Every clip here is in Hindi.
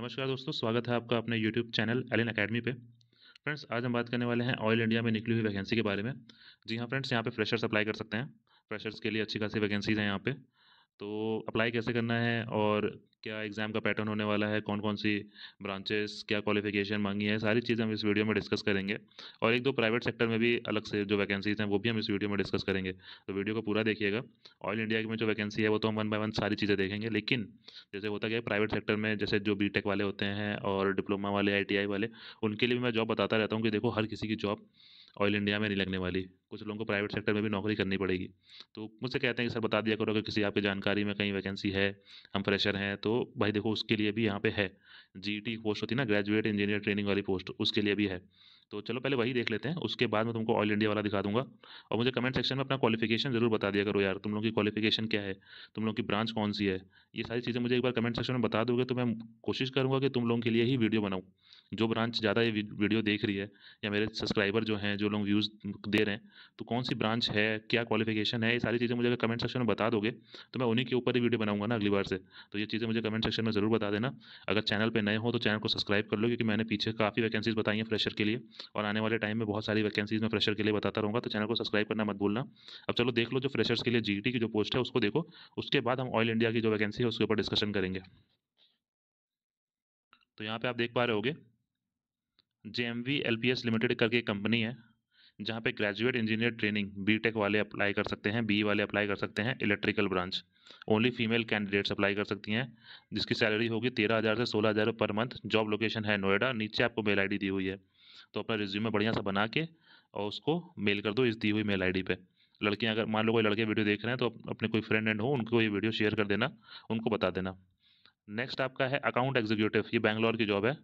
नमस्कार दोस्तों स्वागत है आपका अपने YouTube चैनल एलिन अकेडमी पे फ्रेंड्स आज हम बात करने वाले हैं ऑयल इंडिया में निकली हुई वैकेंसी के बारे में जी हाँ फ्रेंड्स यहाँ पे फ्रेशर्स अप्लाई कर सकते हैं फ्रेशर्स के लिए अच्छी खासी वैकेंसीज़ हैं यहाँ पे तो अप्लाई कैसे करना है और क्या एग्ज़ाम का पैटर्न होने वाला है कौन कौन सी ब्रांचेस क्या क्वालिफिकेशन मांगी है सारी चीज़ें हम इस वीडियो में डिस्कस करेंगे और एक दो प्राइवेट सेक्टर में भी अलग से जो वैकेंसीज हैं वो भी हम इस वीडियो में डिस्कस करेंगे तो वीडियो को पूरा देखिएगा ऑयल इंडिया में जो वैकेंसी है वो तो हम वन बाय वन सारी चीज़ें देखेंगे लेकिन जैसे होता क्या है प्राइवेट सेक्टर में जैसे जो बी वाले होते हैं और डिप्लोमा वाले आई वाले उनके लिए भी मैं जॉब बताता रहता हूँ कि देखो हर किसी की जॉब ऑयल इंडिया में नहीं लगने वाली कुछ लोगों को प्राइवेट सेक्टर में भी नौकरी करनी पड़ेगी तो मुझसे कहते हैं कि सर बता दिया करो अगर किसी आपकी जानकारी में कहीं वैकेंसी है हम फ्रेशर हैं तो भाई देखो उसके लिए भी यहाँ पे है जी टी e पोस्ट होती है ना ग्रेजुएट इंजीनियर ट्रेनिंग वाली पोस्ट उसके लिए भी है तो चलो पहले वही देख लेते हैं उसके बाद मैं तुमको ऑयल इंडिया वाला दिखा दूंगा और मुझे कमेंट सेक्शन में अपना क्वालिफिकेशन जरूर बता दिया करो यार तुम लोग की क्वालिफिकेशन क्या है तुम लोग की ब्रांच कौन सी है ये सारी चीज़ें मुझे एक बार कमेंट सेक्शन में बता दोगे तो मैं कोशिश करूँगा कि तुम लोगों के लिए ही वीडियो बनाऊँ जो ब्रांच ज़्यादा ये वीडियो देख रही है या मेरे सब्सक्राइबर जो हैं जो लोग व्यूज़ दे रहे हैं तो कौन सी ब्रांच है क्या क्वालिफिकेशन है ये सारी चीज़ें मुझे अगर कमेंट सेक्शन में बता दोगे तो मैं उन्हीं के ऊपर ही वीडियो बनाऊंगा ना अगली बार से तो ये चीज़ें मुझे कमेंट सेक्शन में ज़रूर बता देना अगर चैनल पर नए हो तो चैनल को सब्सक्राइब कर लो क्योंकि मैंने पीछे काफ़ी वैकेंसीज़ बताई हैं फ्रेशर के लिए और आने वाले टाइम में बहुत सारी वैकेंसीज़ मैं फ्रेशर के लिए बताता रहूँगा तो चैनल को सब्सक्राइब करना मत भूलना अब चलो देख लो जो फ्रेशर्स के लिए जी की जो पोस्ट है उसको देखो उसके बाद हम ऑयल इंडिया की जो वैकेंसी है उसके ऊपर डिस्कशन करेंगे तो यहाँ पे आप देख पा रहे होगे J M V L P S limited करके कंपनी है जहाँ पे ग्रेजुएट इंजीनियर ट्रेनिंग बीटेक वाले अप्लाई कर सकते हैं बी वाले अप्लाई कर सकते हैं electrical branch only female candidates apply कर सकती हैं जिसकी सैलरी होगी तेरह हज़ार से सोलह हज़ार पर मंथ जॉब लोकेशन है नोएडा नीचे आपको मेल आईडी दी हुई है तो अपना रिज्यूमे बढ़िया सा बना के और उसको मेल कर दो इस दी हुई मेल डी पे लड़कियाँ अगर मान लो कोई लड़के वीडियो देख रहे हैं तो अपने कोई फ्रेंड एंड हो उनको ये वीडियो शेयर कर देना उनको बता देना नेक्स्ट आपका है अकाउंट एग्जीक्यूटिव ये बैंगलोर की जॉब है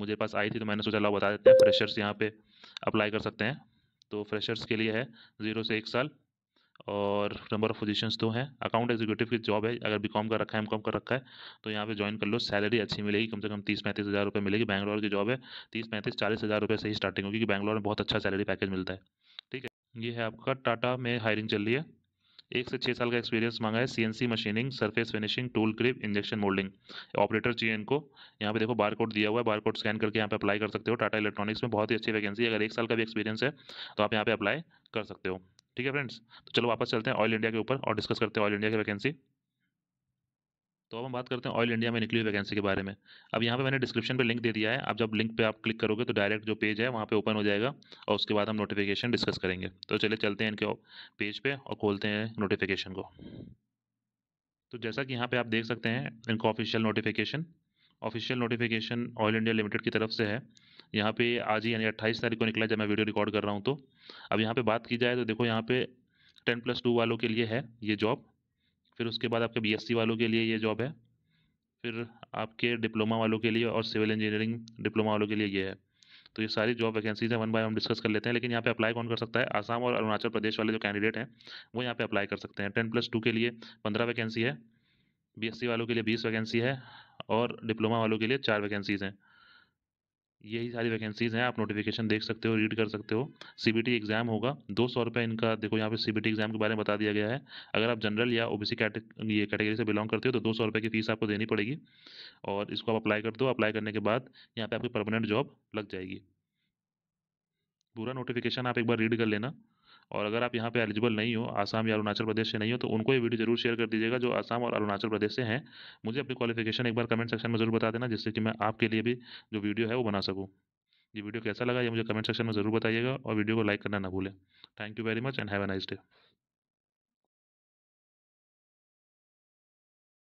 मुझे पास आई थी तो मैंने सोचा लाओ बता देते हैं फ्रेशर्स यहाँ पे अप्लाई कर सकते हैं तो फ्रेशर्स के लिए है ज़ीरो से एक साल और नंबर ऑफ़ पोजीशंस दो हैं अकाउंट एग्जीक्यूटिव की जॉब है अगर बीकॉम का रखा है एमकॉम का रखा है तो यहाँ पे ज्वाइन कर लो सैलरी अच्छी मिलेगी कम से कम तीस पैंतीस हज़ार रुपये मिलेगी बैंगलोर की जॉब है तीस पैंतीस चालीस हज़ार रुपये से ही स्टार्टिंग होगी क्योंकि बैंगलोर में बहुत अच्छा सैलरी पैकेज मिलता है ठीक है ये है आपका टाटा में हायरिंग चल रही है एक से छः साल का एक्सपीरियंस मांगा है CNC machining surface finishing tool crib injection moulding operator चाहिए इनको यहाँ पे देखो बार कोड दिया हुआ है बार कोड स्कैन करके यहाँ पे अप्लाई कर सकते हो टाटा इलेक्ट्रॉनिक्स में बहुत ही अच्छी वैकेंसी अगर एक साल का भी एक्सपीरियंस है तो आप यहाँ पे अप्लाई कर सकते हो ठीक है फ्रेंड्स तो चलो वापस चलते हैं ऑयल इंडिया के ऊपर और डिस्कस करते हैं ऑयल इंडिया की वैकेंसी तो अब हम बात करते हैं ऑयल इंडिया में निकली हुई वैकेंसी के बारे में अब यहाँ पे मैंने डिस्क्रिप्शन पे लिंक दे दिया है आप जब लिंक पे आप क्लिक करोगे तो डायरेक्ट जो पेज है वहाँ पे ओपन हो जाएगा और उसके बाद हम नोटिफिकेशन डिस्कस करेंगे तो चले चलते हैं इनके पेज पे और खोलते हैं नोटिफिकेशन को तो जैसा कि यहाँ पर आप देख सकते हैं इनका official notification official notification oil India limited की तरफ से है यहाँ पे आज ही यानी अट्ठाईस तारीख को निकला जब मैं वीडियो रिकॉर्ड कर रहा हूँ तो अब यहाँ पे बात की जाए तो देखो यहाँ पे टेन प्लस टू वालों के लिए है ये जॉब फिर उसके बाद आपके बीएससी वालों के लिए ये जॉब है फिर आपके डिप्लोमा वालों के लिए और सिविल इंजीनियरिंग डिप्लोमा वालों के लिए ये है तो ये सारी जॉब वैकेंसीज हैं वन बाय हम डिस्कस कर लेते हैं लेकिन यहाँ पे अप्लाई कौन कर सकता है आसाम और अरुणाचल प्रदेश वाले जो कैंडिडेट हैं वो यहाँ पे अप्लाई कर सकते हैं टेन प्लस टू के लिए पंद्रह वैकेंसी है बीएससी वालों के लिए बीस वैकेंसी है और डिप्लोमा वालों के लिए चार वैकेंसीज़ हैं यही सारी वैकेंसीज़ हैं आप नोटिफिकेशन देख सकते हो रीड कर सकते हो सीबीटी एग्ज़ाम होगा दो सौ रुपये इनका देखो यहाँ पे सीबीटी एग्ज़ाम के बारे में बता दिया गया है अगर आप जनरल या ओबीसी कैटे ये कैटेगरी से बिलोंग करते हो तो दो सौ रुपये की फ़ीस आपको देनी पड़ेगी और इसको आप अप्लाई कर दो अप्लाई करने के बाद यहाँ पर आपकी परमानेंट जॉब लग जाएगी पूरा नोटिफिकेशन आप एक बार रीड कर लेना और अगर आप यहाँ पे एलिजिबल नहीं हो आसाम या अरुणाचल प्रदेश से नहीं हो तो उनको ये वीडियो जरूर शेयर कर दीजिएगा जो आसाम और अरुणाचल प्रदेश से हैं मुझे अपनी क्वालिफिकेशन एक बार कमेंट सेक्शन में जरूर बता देना जिससे कि मैं आपके लिए भी जो वीडियो है वो बना सकूँ ये वीडियो कैसा लगा ये मुझे कमेंट सेक्शन में जरूर बताइएगा और वीडियो को लाइक करना ना भूलें thank you very much and have a nice day